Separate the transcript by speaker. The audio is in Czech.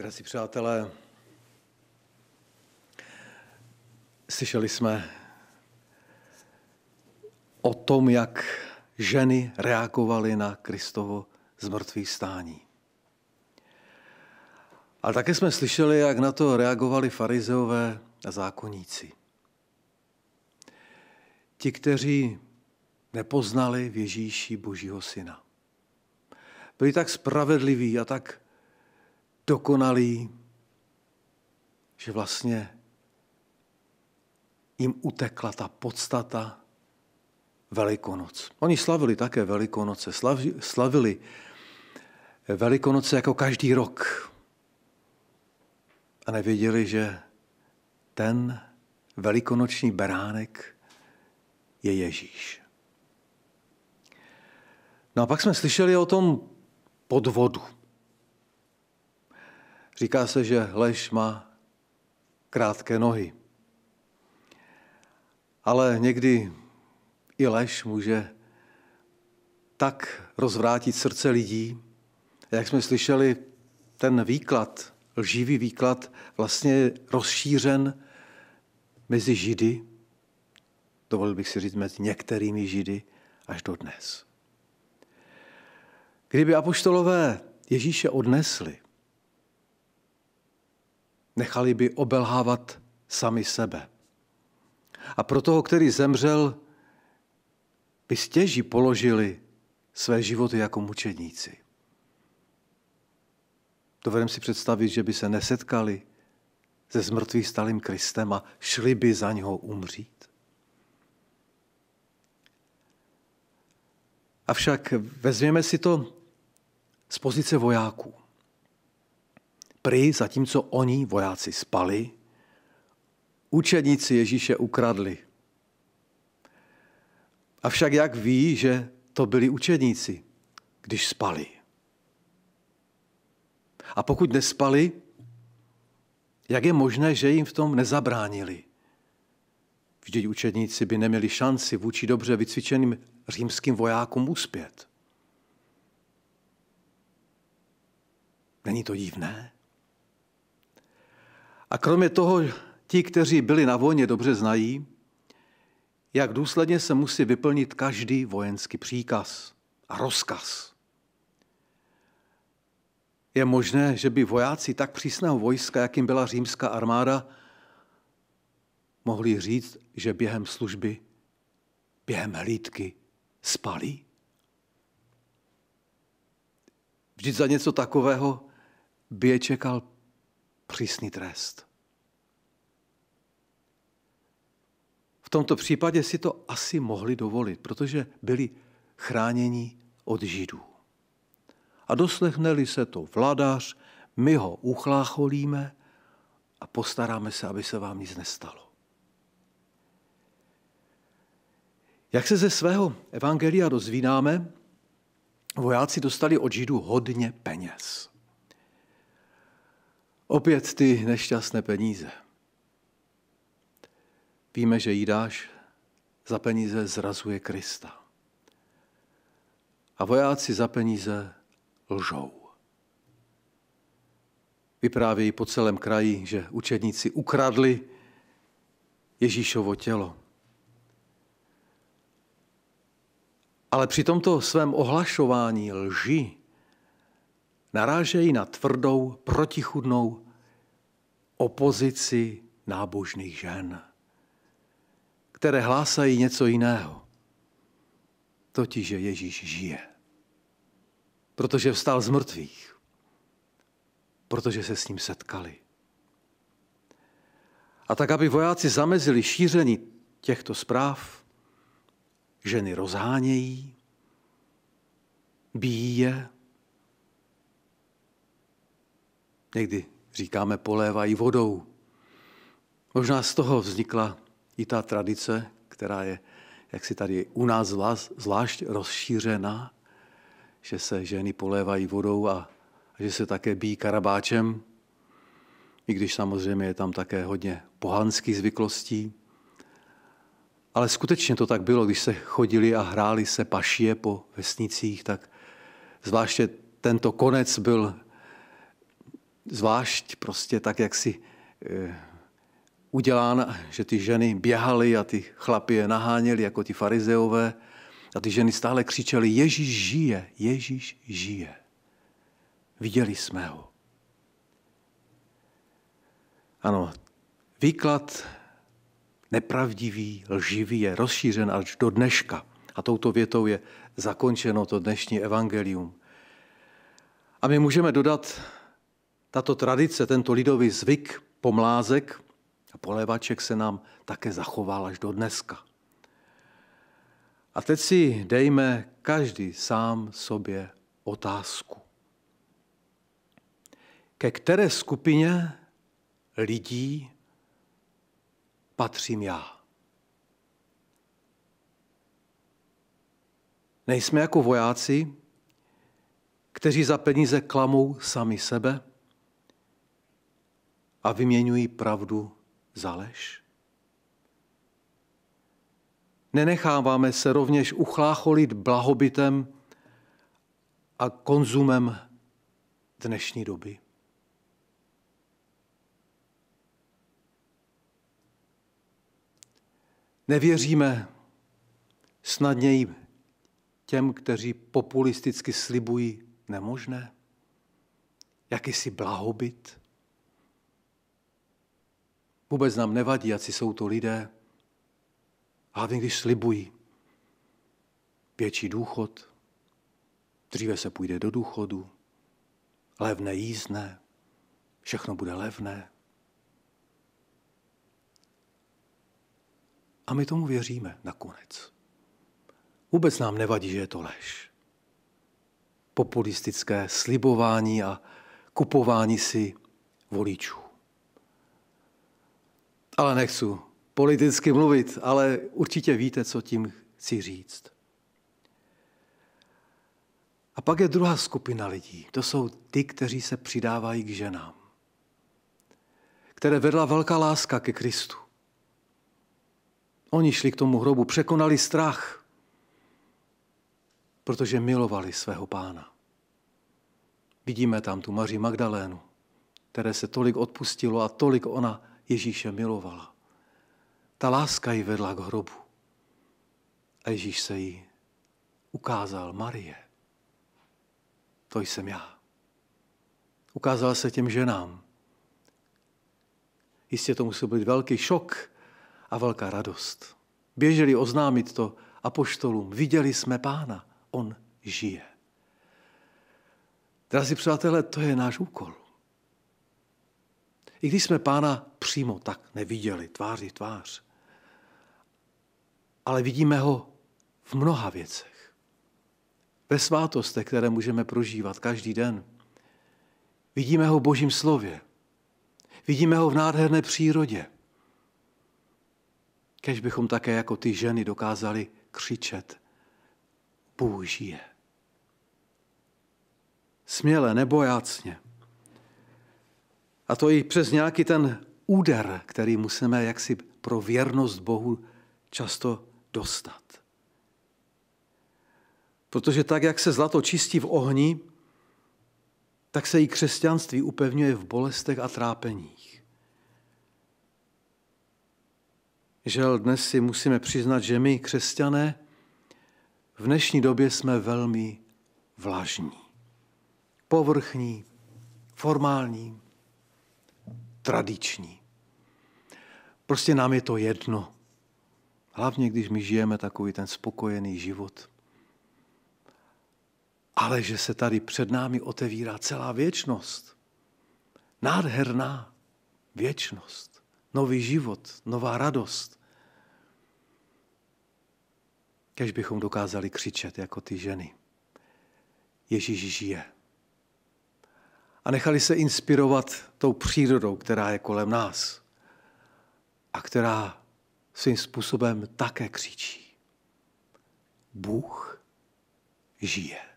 Speaker 1: Drazí přátelé, slyšeli jsme o tom, jak ženy reagovaly na Kristovo zmrtvý stání. A také jsme slyšeli, jak na to reagovali farizeové a zákonníci, Ti, kteří nepoznali v Ježíši Božího Syna. Byli tak spravedliví a tak dokonalý, že vlastně jim utekla ta podstata Velikonoc. Oni slavili také Velikonoce, slavili Velikonoce jako každý rok a nevěděli, že ten velikonoční beránek je Ježíš. No a pak jsme slyšeli o tom podvodu. Říká se, že lež má krátké nohy. Ale někdy i lež může tak rozvrátit srdce lidí. Jak jsme slyšeli, ten výklad, lživý výklad, vlastně rozšířen mezi Židy, dovolil bych si říct mezi některými Židy, až do dnes. Kdyby apoštolové Ježíše odnesli, Nechali by obelhávat sami sebe. A pro toho, který zemřel, by stěží položili své životy jako mučedníci. Dovedem si představit, že by se nesetkali se zmrtvých stalým Kristem a šli by za něho umřít. Avšak vezměme si to z pozice vojáků. Prý, zatímco oni, vojáci, spali, učedníci Ježíše ukradli. Avšak jak ví, že to byli učedníci, když spali? A pokud nespali, jak je možné, že jim v tom nezabránili? Vždyť učedníci by neměli šanci vůči dobře vycvičeným římským vojákům uspět. Není to divné? A kromě toho, ti, kteří byli na vojně, dobře znají, jak důsledně se musí vyplnit každý vojenský příkaz a rozkaz. Je možné, že by vojáci tak přísného vojska, jakým byla římská armáda, mohli říct, že během služby, během hlídky spali? Vždyť za něco takového by je čekal přísný trest. V tomto případě si to asi mohli dovolit, protože byli chráněni od židů. A doslechneli se to vladař, my ho uchlácholíme a postaráme se, aby se vám nic nestalo. Jak se ze svého evangelia dozvínáme, vojáci dostali od židů hodně peněz. Opět ty nešťastné peníze. Víme, že jí za peníze zrazuje Krista. A vojáci za peníze lžou. Vyprávějí po celém kraji, že učedníci ukradli Ježíšovo tělo. Ale při tomto svém ohlašování lži narážejí na tvrdou, protichudnou opozici nábožných žen, které hlásají něco jiného. Totiž, že Ježíš žije. Protože vstal z mrtvých. Protože se s ním setkali. A tak, aby vojáci zamezili šíření těchto zpráv, ženy rozhánějí, bíjí je, někdy říkáme polévají vodou. Možná z toho vznikla i ta tradice, která je jak si tady u nás zvlášť rozšířena, že se ženy polévají vodou a, a že se také bíjí karabáčem, i když samozřejmě je tam také hodně pohanských zvyklostí. Ale skutečně to tak bylo, když se chodili a hráli se pašie po vesnicích, tak zvláště tento konec byl zvlášť prostě tak, jak si e, udělán, že ty ženy běhaly a ty chlapy je naháněli jako ti farizeové a ty ženy stále křičely Ježíš žije, Ježíš žije. Viděli jsme ho. Ano, výklad nepravdivý, lživý je rozšířen až do dneška. A touto větou je zakončeno to dnešní evangelium. A my můžeme dodat tato tradice, tento lidový zvyk pomlázek a polévaček se nám také zachoval až do dneska. A teď si dejme každý sám sobě otázku. Ke které skupině lidí patřím já? Nejsme jako vojáci, kteří za peníze klamou sami sebe, a vyměňují pravdu za lež? Nenecháváme se rovněž uchlácholit blahobytem a konzumem dnešní doby. Nevěříme snadněji těm, kteří populisticky slibují nemožné, jakýsi blahobyt, Vůbec nám nevadí, si jsou to lidé. Hlavně, když slibují větší důchod, dříve se půjde do důchodu, levné jízdné, všechno bude levné. A my tomu věříme nakonec. Vůbec nám nevadí, že je to lež. Populistické slibování a kupování si voličů ale nechci politicky mluvit, ale určitě víte, co tím chci říct. A pak je druhá skupina lidí. To jsou ty, kteří se přidávají k ženám, které vedla velká láska ke Kristu. Oni šli k tomu hrobu, překonali strach, protože milovali svého pána. Vidíme tam tu Maří Magdalénu, které se tolik odpustilo a tolik ona Ježíše milovala. Ta láska ji vedla k hrobu. A Ježíš se jí ukázal Marie. To jsem já. Ukázal se těm ženám. Jistě to musel být velký šok a velká radost. Běželi oznámit to apoštolům. Viděli jsme pána, on žije. Drazí přátelé, to je náš úkol. I když jsme pána přímo tak neviděli tváří tvář, ale vidíme ho v mnoha věcech. Ve svátostech, které můžeme prožívat každý den. Vidíme ho v božím slově. Vidíme ho v nádherné přírodě. Kež bychom také jako ty ženy dokázali křičet Bůh žije. Směle, nebojácně. A to i přes nějaký ten úder, který musíme jaksi pro věrnost Bohu často dostat. Protože tak, jak se zlato čistí v ohni, tak se i křesťanství upevňuje v bolestech a trápeních. Žel dnes si musíme přiznat, že my, křesťané, v dnešní době jsme velmi vlažní, povrchní, formální, tradiční. Prostě nám je to jedno. Hlavně, když my žijeme takový ten spokojený život. Ale že se tady před námi otevírá celá věčnost. Nádherná věčnost. Nový život, nová radost. Kež bychom dokázali křičet jako ty ženy. Ježíš žije. A nechali se inspirovat tou přírodou, která je kolem nás a která svým způsobem také křičí. Bůh žije.